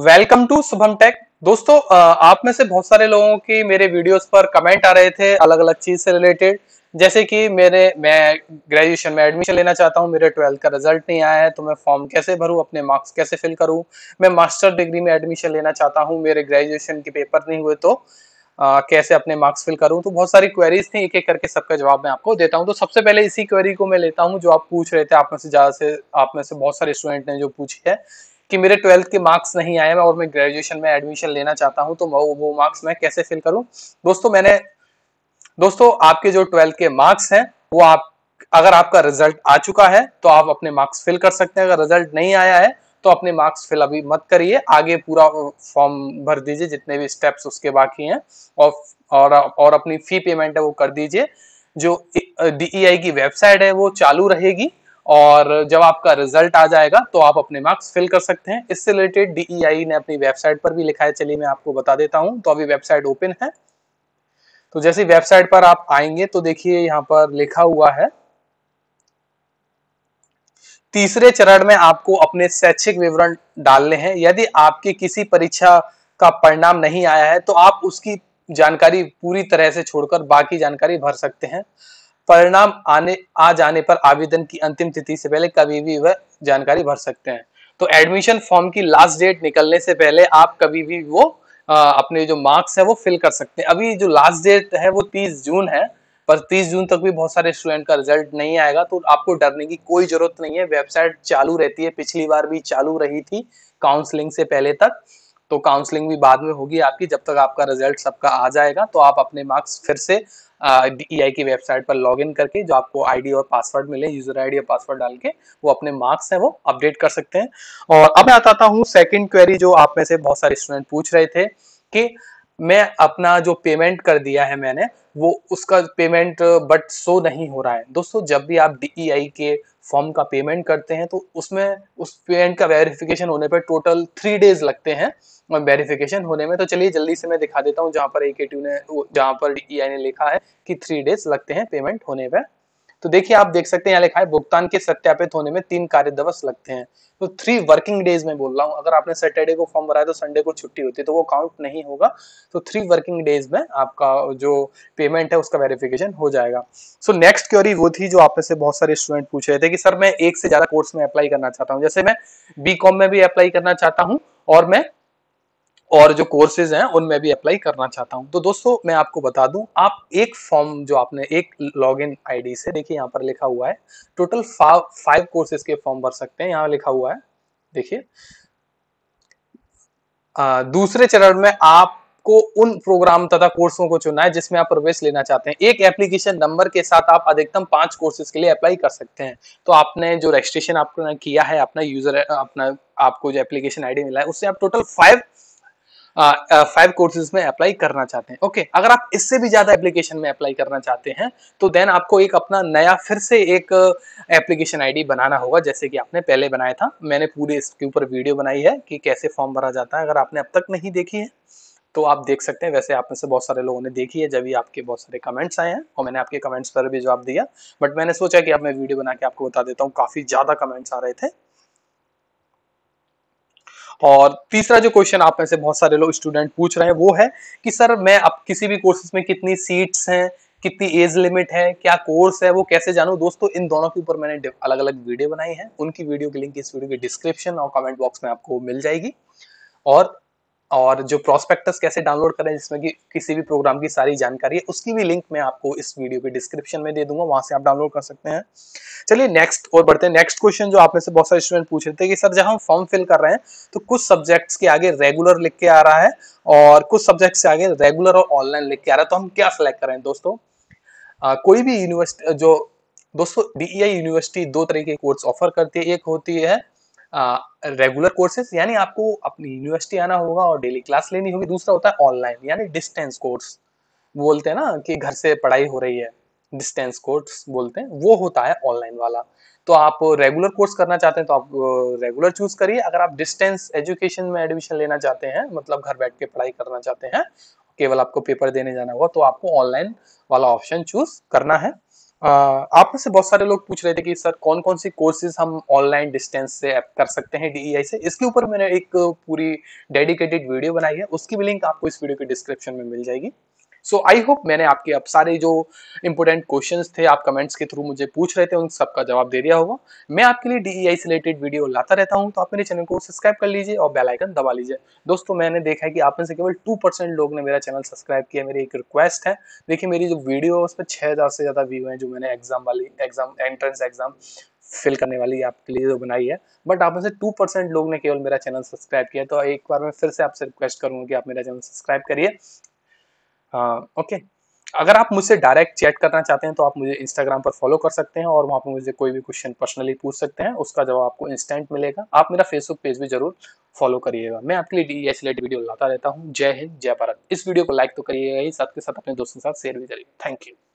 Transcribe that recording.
welcome to Shubham take दोस्तों आप में से बहुत सारे लोगों की मेरे वीडियोस पर कमेंट आ रहे थे अलग अलग चीज से रिलेटेड जैसे कि मेरे मैं ग्रेजुएशन में एडमिशन लेना चाहता हूँ मेरे ट्वेल्थ का रिजल्ट नहीं आया है तो मैं फॉर्म कैसे भरूं अपने मार्क्स कैसे फिल करूँ मैं मास्टर डिग्री में एडमिशन लेना चाहता हूँ मेरे ग्रेजुएशन के पेपर नहीं हुए तो आ, कैसे अपने मार्क्स फिल करूं तो बहुत सारी क्वेरीज थी एक एक करके सबका जवाब मैं आपको देता हूं तो सबसे पहले इसी क्वेरी को मैं लेता हूं जो आप पूछ रहे थे आप में से ज्यादा से आप में से बहुत सारे स्टूडेंट ने जो पूछी है कि मेरे ट्वेल्थ के मार्क्स नहीं आए मैं और मैं ग्रेजुएशन में एडमिशन लेना चाहता हूँ तो वो मार्क्स मैं कैसे फिल करूं दोस्तों मैंने दोस्तों आपके जो ट्वेल्थ के मार्क्स हैं वो आप अगर आपका रिजल्ट आ चुका है तो आप अपने मार्क्स फिल कर सकते हैं अगर रिजल्ट नहीं आया है तो अपने मार्क्स फिल अभी मत करिए आगे पूरा फॉर्म भर दीजिए जितने भी स्टेप्स उसके बाकी हैं और और और अपनी फी पेमेंट है वो कर दीजिए जो डीईआई की वेबसाइट है वो चालू रहेगी और जब आपका रिजल्ट आ जाएगा तो आप अपने मार्क्स फिल कर सकते हैं इससे रिलेटेड डीईआई e ने अपनी वेबसाइट पर भी लिखा है चलिए मैं आपको बता देता हूं तो अभी वेबसाइट ओपन है तो जैसे वेबसाइट पर आप आएंगे तो देखिए यहां पर लिखा हुआ है तीसरे चरण में आपको अपने शैक्षिक विवरण डालने हैं यदि आपकी किसी परीक्षा का परिणाम नहीं आया है तो आप उसकी जानकारी पूरी तरह से छोड़कर बाकी जानकारी भर सकते हैं परिणाम आने आ जाने पर आवेदन की अंतिम तिथि से पहले कभी भी वह जानकारी भर सकते हैं तो एडमिशन फॉर्म की लास्ट डेट निकलने से पहले आप कभी भी वो आ, अपने जो मार्क्स है वो फिल कर सकते हैं अभी जो लास्ट डेट है वो 30 जून है पर 30 जून तक भी बहुत सारे स्टूडेंट का रिजल्ट नहीं आएगा तो आपको डरने की कोई जरूरत नहीं है वेबसाइट चालू रहती है पिछली बार भी चालू रही थी काउंसलिंग से पहले तक तो काउंसलिंग भी बाद में होगी आपकी जब तक आपका रिजल्ट सबका आ जाएगा तो आप अपने मार्क्स फिर से ई e की वेबसाइट पर लॉग करके जो आपको आईडी और पासवर्ड मिले यूजर आईडी और पासवर्ड डाल के वो अपने मार्क्स है वो अपडेट कर सकते हैं और अब मैं बताता हूँ सेकेंड क्वेरी जो आप में से बहुत सारे स्टूडेंट पूछ रहे थे कि मैं अपना जो पेमेंट कर दिया है मैंने वो उसका पेमेंट बट शो नहीं हो रहा है दोस्तों जब भी आप डी e के फॉर्म का पेमेंट करते हैं तो उसमें उस पेमेंट का वेरिफिकेशन होने पर टोटल थ्री डेज लगते हैं वेरिफिकेशन होने में तो चलिए जल्दी से मैं दिखा देता हूँ जहाँ पर ए ने जहाँ पर डी e ने लिखा है कि थ्री डेज लगते हैं पेमेंट होने पर तो देखिए आप देख सकते हैं यहाँ लिखा है भुगतान के सत्यापित होने में तीन कार्य दिवस लगते हैं तो थ्री वर्किंग डेज में बोल रहा हूँ अगर आपने सैटरडे को फॉर्म भराया तो संडे को छुट्टी होती है तो वो काउंट नहीं होगा तो थ्री वर्किंग डेज में आपका जो पेमेंट है उसका वेरिफिकेशन हो जाएगा सो नेक्स्ट क्योरी वो थी जो आप में से बहुत सारे स्टूडेंट पूछ रहे थे कि सर मैं एक से ज्यादा कोर्स में अप्लाई करना चाहता हूँ जैसे मैं बी में भी अप्लाई करना चाहता हूँ और मैं और जो कोर्सेज हैं उनमें भी अप्लाई करना चाहता हूं तो दोस्तों मैं आपको बता दूं आप एक फॉर्म जो आपने एक लॉगिन आईडी से देखिए यहाँ पर लिखा हुआ है टोटल फाइव कोर्सेज के फॉर्म भर सकते हैं यहाँ लिखा हुआ है देखिए दूसरे चरण में आप को उन प्रोग्राम तथा कोर्सों को चुनना है जिसमें आप प्रवेश लेना चाहते हैं एक एप्लीकेशन नंबर के साथ आप अधिकतम पांच कोर्सेज के लिए अप्लाई कर सकते हैं तो आपने जो रजिस्ट्रेशन आपने किया है अपना यूजर अपना आपको जो एप्लीकेशन आईडी मिला है उससे आप टोटल फाइव फाइव कोर्सेज में अप्लाई करना चाहते हैं ओके okay, अगर आप इससे भी ज़्यादा एप्लीकेशन में अप्लाई करना चाहते हैं तो देन आपको एक अपना नया फिर से एक एप्लीकेशन आईडी बनाना होगा जैसे कि आपने पहले बनाया था मैंने पूरे इसके ऊपर वीडियो बनाई है कि कैसे फॉर्म भरा जाता है अगर आपने अब तक नहीं देखी है तो आप देख सकते हैं वैसे आप में से बहुत सारे लोगों ने देखी है जब भी आपके बहुत सारे कमेंट्स आए हैं और मैंने आपके कमेंट्स पर भी जवाब दिया बट मैंने सोचा कि अब मैं वीडियो बना के आपको बता देता हूँ काफ़ी ज़्यादा कमेंट्स आ रहे थे और तीसरा जो क्वेश्चन आप में से बहुत सारे लोग स्टूडेंट पूछ रहे हैं वो है कि सर मैं अब किसी भी कोर्सेज में कितनी सीट्स हैं कितनी एज लिमिट है क्या कोर्स है वो कैसे जानू दोस्तों इन दोनों के ऊपर मैंने अलग अलग वीडियो बनाई है उनकी वीडियो की लिंक इस वीडियो के डिस्क्रिप्शन और कमेंट बॉक्स में आपको मिल जाएगी और और जो प्रोस्पेक्टस कैसे डाउनलोड करें जिसमें कि किसी भी प्रोग्राम की सारी जानकारी है उसकी भी लिंक मैं आपको इस वीडियो के डिस्क्रिप्शन में दे दूंगा वहां से आप डाउनलोड कर सकते हैं चलिए नेक्स्ट और बढ़ते हैं नेक्स्ट क्वेश्चन जो आप में से बहुत सारे स्टूडेंट पूछ रहे थे कि सर जब हम फॉर्म फिल कर रहे हैं तो कुछ सब्जेक्ट्स के आगे रेगुलर लिख के आ रहा है और कुछ सब्जेक्ट से आगे रेगुलर और ऑनलाइन लिख के आ रहा है तो हम क्या सिलेक्ट करें दोस्तों आ, कोई भी यूनिवर्सिटी जो दोस्तों डीईआई यूनिवर्सिटी e दो तरह के कोर्स ऑफर करती है एक होती है रेगुलर कोर्सेज यानी आपको अपनी यूनिवर्सिटी आना होगा और डेली क्लास लेनी होगी दूसरा होता है ऑनलाइन यानी डिस्टेंस कोर्स बोलते हैं ना कि घर से पढ़ाई हो रही है डिस्टेंस कोर्स बोलते हैं वो होता है ऑनलाइन वाला तो आप रेगुलर कोर्स करना चाहते हैं तो आप रेगुलर चूज करिए अगर आप डिस्टेंस एजुकेशन में एडमिशन लेना चाहते हैं मतलब घर बैठ के पढ़ाई करना चाहते हैं केवल आपको पेपर देने जाना होगा तो आपको ऑनलाइन वाला ऑप्शन चूज करना है आप में से बहुत सारे लोग पूछ रहे थे कि सर कौन कौन सी कोर्सेज हम ऑनलाइन डिस्टेंस से कर सकते हैं डीईआई e से इसके ऊपर मैंने एक पूरी डेडिकेटेड वीडियो बनाई है उसकी भी लिंक आपको इस वीडियो के डिस्क्रिप्शन में मिल जाएगी सो आई होप मैंने आपके अब सारे जो इंपॉर्टेंट क्वेश्चन थे आप कमेंट्स के थ्रू मुझे पूछ रहे थे उन सबका जवाब दे दिया होगा मैं आपके लिए डीई से रिलेटेड वीडियो लाता रहता हूँ तो आप मेरे चैनल को सब्सक्राइब कर लीजिए और बेलाइकन दबा लीजिए दोस्तों मैंने देखा है कि आप में से केवल टू लोग ने मेरा चैनल सब्सक्राइब किया मेरी एक रिक्वेस्ट है देखिए मेरी जो वीडियो है उस पर हजार से ज़्यादा व्यू है जो मैंने एग्जाम वाली एग्जाम एंट्रेंस एग्जाम फिल करने वाली आपके लिए जो बनाई है बट आप में से टू परसेंट लोग ने केवल मेरा चैनल सब्सक्राइब किया तो एक बार मैं फिर से आपसे रिक्वेस्ट करूंगा कि आप मेरा चैनल सब्सक्राइब करिए ओके अगर आप मुझसे डायरेक्ट चैट करना चाहते हैं तो आप मुझे इंस्टाग्राम पर फॉलो कर सकते हैं और वहाँ पर मुझे कोई भी क्वेश्चन पर्सनली पूछ सकते हैं उसका जवाब आपको इंस्टेंट मिलेगा आप मेरा फेसबुक पेज भी जरूर फॉलो करिएगा मैं आपके लिए डी एस वीडियो लाता रहता हूँ जय हिंद जय भारत इस वीडियो को लाइक तो करिएगा ही साथ के साथ अपने दोस्तों के साथ शेयर भी करिएगा थैंक यू